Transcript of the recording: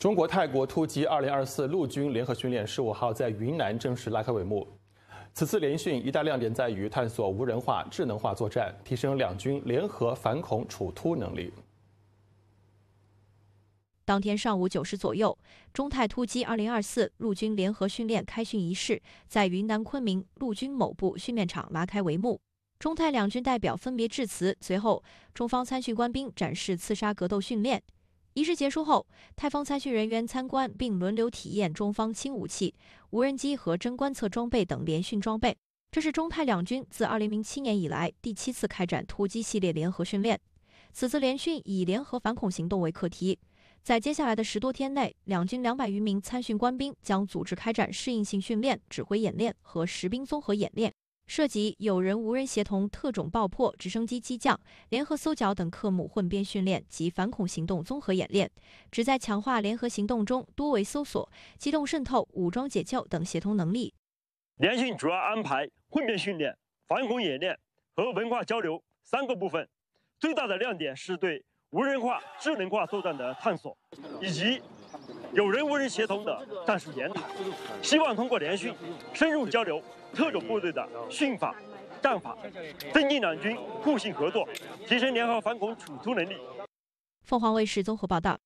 中国泰国突击二零二四陆军联合训练十五号在云南正式拉开帷幕。此次联训一大亮点在于探索无人化、智能化作战，提升两军联合反恐处突能力。当天上午九时左右，中泰突击二零二四陆军联合训练开训仪式在云南昆明陆军某部训练场拉开帷幕。中泰两军代表分别致辞，随后中方参训官兵展示刺杀格斗训练。仪式结束后，泰方参训人员参观并轮流体验中方轻武器、无人机和真观测装备等联训装备。这是中泰两军自2007年以来第七次开展突击系列联合训练。此次联训以联合反恐行动为课题，在接下来的十多天内，两军两百余名参训官兵将组织开展适应性训练、指挥演练和实兵综合演练。涉及有人无人协同、特种爆破、直升机机降、联合搜剿等科目混编训练及反恐行动综合演练，旨在强化联合行动中多维搜索、机动渗透、武装解救等协同能力。联训主要安排混编训练、反恐演练和文化交流三个部分，最大的亮点是对无人化、智能化作战的探索，以及。有人无人协同的战术研讨，希望通过联训，深入交流特种部队的训法、战法，增进两军互信合作，提升联合反恐处突能力。凤凰卫视综合报道。